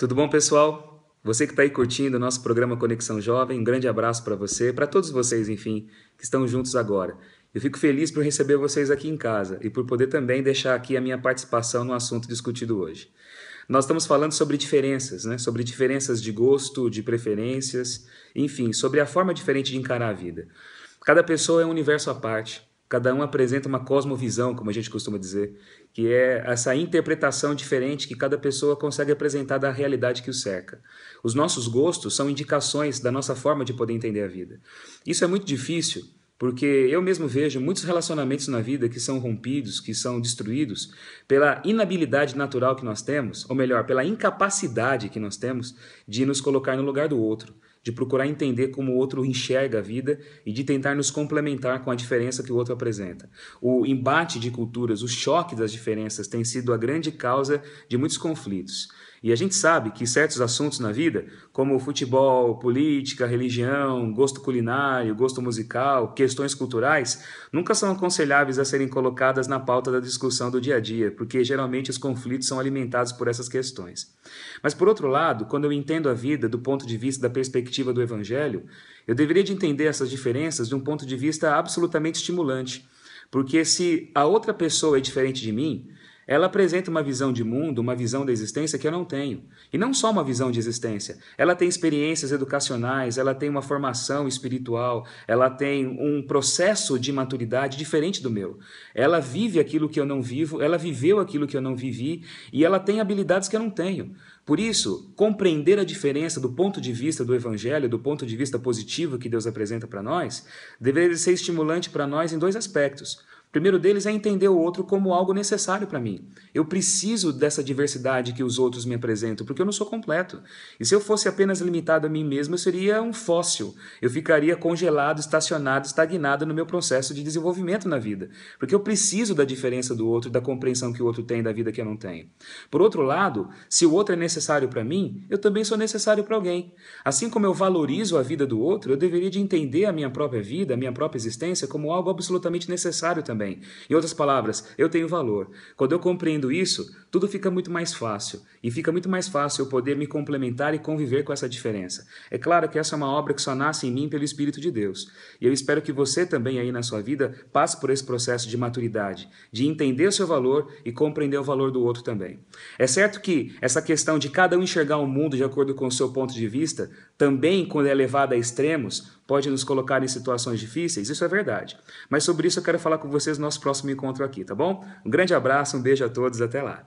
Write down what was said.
Tudo bom, pessoal? Você que está aí curtindo o nosso programa Conexão Jovem, um grande abraço para você, para todos vocês, enfim, que estão juntos agora. Eu fico feliz por receber vocês aqui em casa e por poder também deixar aqui a minha participação no assunto discutido hoje. Nós estamos falando sobre diferenças, né? sobre diferenças de gosto, de preferências, enfim, sobre a forma diferente de encarar a vida. Cada pessoa é um universo à parte. Cada um apresenta uma cosmovisão, como a gente costuma dizer, que é essa interpretação diferente que cada pessoa consegue apresentar da realidade que o cerca. Os nossos gostos são indicações da nossa forma de poder entender a vida. Isso é muito difícil, porque eu mesmo vejo muitos relacionamentos na vida que são rompidos, que são destruídos pela inabilidade natural que nós temos, ou melhor, pela incapacidade que nós temos de nos colocar no lugar do outro de procurar entender como o outro enxerga a vida e de tentar nos complementar com a diferença que o outro apresenta. O embate de culturas, o choque das diferenças tem sido a grande causa de muitos conflitos. E a gente sabe que certos assuntos na vida, como futebol, política, religião, gosto culinário, gosto musical, questões culturais, nunca são aconselháveis a serem colocadas na pauta da discussão do dia a dia, porque geralmente os conflitos são alimentados por essas questões. Mas por outro lado, quando eu entendo a vida do ponto de vista da perspectiva perspectiva do Evangelho, eu deveria de entender essas diferenças de um ponto de vista absolutamente estimulante. Porque se a outra pessoa é diferente de mim, ela apresenta uma visão de mundo, uma visão da existência que eu não tenho. E não só uma visão de existência. Ela tem experiências educacionais, ela tem uma formação espiritual, ela tem um processo de maturidade diferente do meu. Ela vive aquilo que eu não vivo, ela viveu aquilo que eu não vivi e ela tem habilidades que eu não tenho. Por isso, compreender a diferença do ponto de vista do Evangelho, do ponto de vista positivo que Deus apresenta para nós, deveria ser estimulante para nós em dois aspectos. O primeiro deles é entender o outro como algo necessário para mim. Eu preciso dessa diversidade que os outros me apresentam, porque eu não sou completo. E se eu fosse apenas limitado a mim mesmo, eu seria um fóssil. Eu ficaria congelado, estacionado, estagnado no meu processo de desenvolvimento na vida, porque eu preciso da diferença do outro, da compreensão que o outro tem da vida que eu não tenho. Por outro lado, se o outro é necessário para mim, eu também sou necessário para alguém. Assim como eu valorizo a vida do outro, eu deveria de entender a minha própria vida, a minha própria existência como algo absolutamente necessário também também. Em outras palavras, eu tenho valor. Quando eu compreendo isso, tudo fica muito mais fácil. E fica muito mais fácil eu poder me complementar e conviver com essa diferença. É claro que essa é uma obra que só nasce em mim pelo Espírito de Deus. E eu espero que você também, aí na sua vida, passe por esse processo de maturidade, de entender o seu valor e compreender o valor do outro também. É certo que essa questão de cada um enxergar o mundo de acordo com o seu ponto de vista, também quando é levada a extremos, pode nos colocar em situações difíceis, isso é verdade. Mas sobre isso eu quero falar com vocês no nosso próximo encontro aqui, tá bom? Um grande abraço, um beijo a todos, até lá.